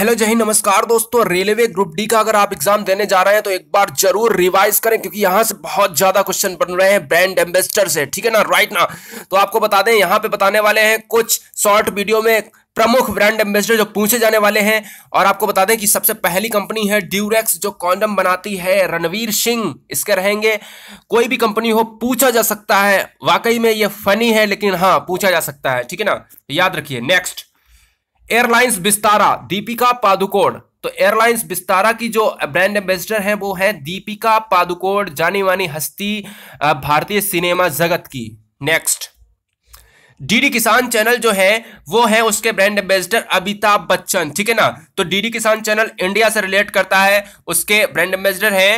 hello जय हिंद नमस्कार दोस्तों रेलवे ग्रुप डी का अगर आप एग्जाम देने जा रहे हैं तो एक बार जरूर रिवाइज करें क्योंकि यहां से बहुत ज्यादा क्वेश्चन बन रहे हैं ब्रांड एम्बेसडर से ठीक है ना राइट ना तो आपको बता दें यहां पे बताने वाले हैं कुछ शॉर्ट वीडियो में प्रमुख ब्रांड एम्बेसडर जो पूछे जाने वाले हैं और आपको बता दें कि सबसे पहली कंपनी है ड्यूरेक्स जो कॉन्डम बनाती है रणवीर सिंह इसके रहेंगे कोई भी कंपनी हो पूछा जा सकता है वाकई में ये फनी है लेकिन हाँ पूछा जा सकता है ठीक है ना याद रखिए नेक्स्ट एयरलाइंस बिस्तारा दीपिका पादुकोण तो एयरलाइंस बिस्तारा की जो ब्रांड एम्बेसडर हैं वो हैं दीपिका पादुकोण जानी मानी हस्ती भारतीय सिनेमा जगत की नेक्स्ट डीडी किसान चैनल जो है वो है उसके ब्रांड एम्बेसडर अमिताभ बच्चन ठीक है ना तो डीडी किसान चैनल इंडिया से रिलेट करता है उसके ब्रांड एम्बेसडर है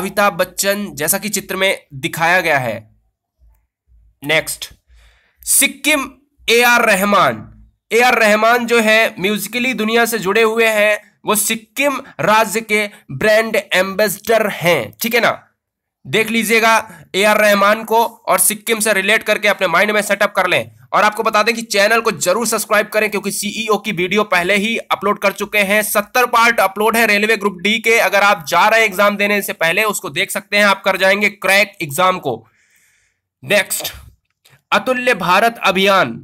अमिताभ बच्चन जैसा कि चित्र में दिखाया गया है next Sikkim A R Rahman A R Rahman जो है म्यूजिकली दुनिया से जुड़े हुए हैं वो सिक्किम राज्य के ब्रांड एम्बेसडर हैं ठीक है ना देख लीजिएगा ए आर रहमान को और सिक्किम से रिलेट करके अपने माइंड में सेटअप कर लें और आपको बता दें कि चैनल को जरूर सब्सक्राइब करें क्योंकि सीईओ e की वीडियो पहले ही अपलोड कर चुके हैं सत्तर पार्ट अपलोड है रेलवे ग्रुप डी के अगर आप जा रहे हैं एग्जाम देने से पहले उसको देख सकते हैं आप कर जाएंगे क्रैक एग्जाम को नेक्स्ट अतुल्य भारत अभियान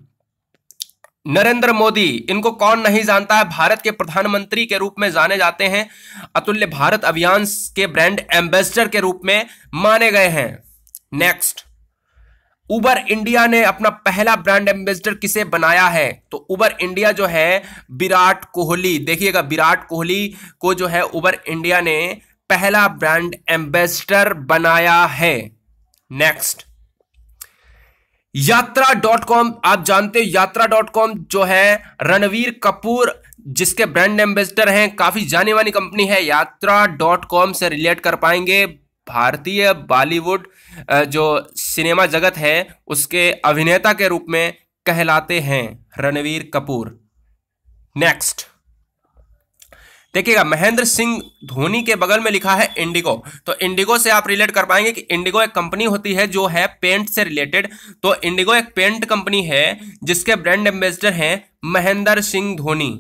नरेंद्र मोदी इनको कौन नहीं जानता है भारत के प्रधानमंत्री के रूप में जाने जाते हैं अतुल्य भारत अभियान के ब्रांड एम्बेसडर के रूप में माने गए हैं नेक्स्ट उबर इंडिया ने अपना पहला ब्रांड एम्बेसडर किसे बनाया है तो उबर इंडिया जो है विराट कोहली देखिएगा विराट कोहली को जो है उबर इंडिया ने पहला ब्रांड एम्बेसडर बनाया है नेक्स्ट यात्रा डॉट कॉम आप जानते हो यात्रा डॉट कॉम जो है रणवीर कपूर जिसके ब्रांड एम्बेसडर हैं काफ़ी जाने वाली कंपनी है यात्रा डॉट कॉम से रिलेट कर पाएंगे भारतीय बॉलीवुड जो सिनेमा जगत है उसके अभिनेता के रूप में कहलाते हैं रणवीर कपूर नेक्स्ट देखिएगा महेंद्र सिंह धोनी के बगल में लिखा है इंडिगो तो इंडिगो से आप रिलेट कर पाएंगे कि इंडिगो एक कंपनी होती है जो है पेंट से रिलेटेड तो इंडिगो एक पेंट कंपनी है जिसके ब्रांड एम्बेसडर हैं महेंद्र सिंह धोनी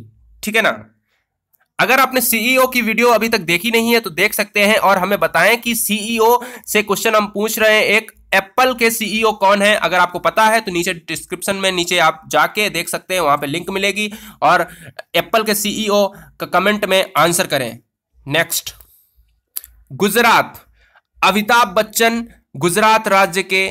ठीक है ना अगर आपने सीईओ e की वीडियो अभी तक देखी नहीं है तो देख सकते हैं और हमें बताएं कि सीईओ e से क्वेश्चन हम पूछ रहे हैं एक एप्पल के सीईओ e कौन है अगर आपको पता है तो नीचे डिस्क्रिप्शन में नीचे आप जाके देख सकते हैं वहां पे लिंक मिलेगी और एप्पल के सीईओ e का कमेंट में आंसर करें नेक्स्ट गुजरात अमिताभ बच्चन गुजरात राज्य के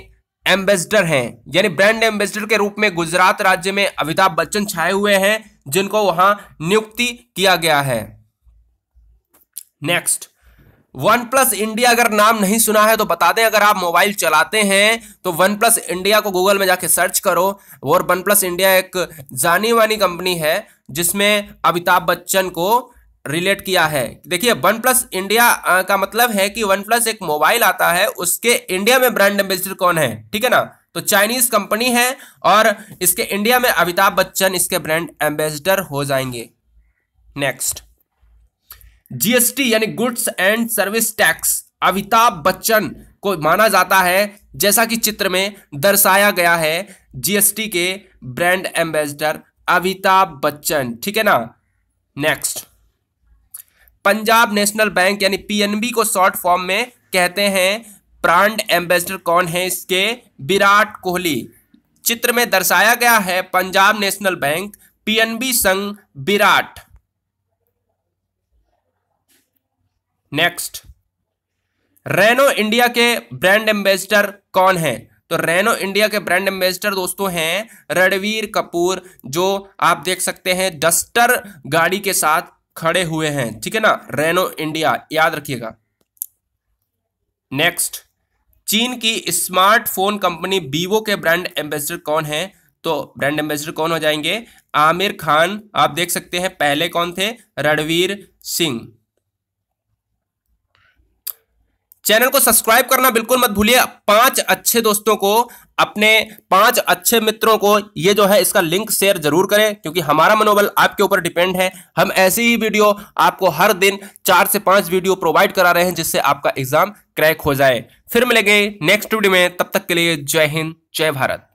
एम्बेसडर हैं यानी ब्रांड एम्बेसडर के रूप में गुजरात राज्य में अमिताभ बच्चन छाए हुए हैं जिनको वहां नियुक्ति किया गया है नेक्स्ट वन प्लस इंडिया अगर नाम नहीं सुना है तो बता दें अगर आप मोबाइल चलाते हैं तो वन प्लस इंडिया को गूगल में जाके सर्च करो और वन प्लस इंडिया एक जानी मानी कंपनी है जिसमें अमिताभ बच्चन को रिलेट किया है देखिए वन प्लस इंडिया का मतलब है कि वन प्लस एक मोबाइल आता है उसके इंडिया में ब्रांड एम्बेसडर कौन है ठीक है ना तो चाइनीज कंपनी है और इसके इंडिया में अमिताभ बच्चन इसके ब्रांड एम्बेसडर हो जाएंगे नेक्स्ट जीएसटी यानी goods and service tax Amitabh Bachchan को माना जाता है जैसा कि चित्र में दर्शाया गया है जीएसटी के ब्रांड एम्बेसडर अमिताभ बच्चन ठीक है ना नेक्स्ट पंजाब नेशनल बैंक यानी पीएनबी को शॉर्ट फॉर्म में कहते हैं ब्रांड एम्बेसडर कौन है इसके विराट कोहली चित्र में दर्शाया गया है पंजाब नेशनल बैंक पीएनबी संघ विराट नेक्स्ट रेनो इंडिया के ब्रांड एम्बेसडर कौन है तो रेनो इंडिया के ब्रांड एम्बेसडर दोस्तों हैं रणवीर कपूर जो आप देख सकते हैं डस्टर गाड़ी के साथ खड़े हुए हैं ठीक है ना रेनो इंडिया याद रखिएगा नेक्स्ट चीन की स्मार्टफोन कंपनी वीवो के ब्रांड एम्बेसडर कौन है तो ब्रांड एम्बेसडर कौन हो जाएंगे आमिर खान आप देख सकते हैं पहले कौन थे रणवीर सिंह चैनल को सब्सक्राइब करना बिल्कुल मत भूलिए पांच अच्छे दोस्तों को अपने पांच अच्छे मित्रों को ये जो है इसका लिंक शेयर जरूर करें क्योंकि हमारा मनोबल आपके ऊपर डिपेंड है हम ऐसी ही वीडियो आपको हर दिन चार से पांच वीडियो प्रोवाइड करा रहे हैं जिससे आपका एग्जाम क्रैक हो जाए फिर मिलेंगे नेक्स्ट वीडियो में तब तक के लिए जय हिंद जय भारत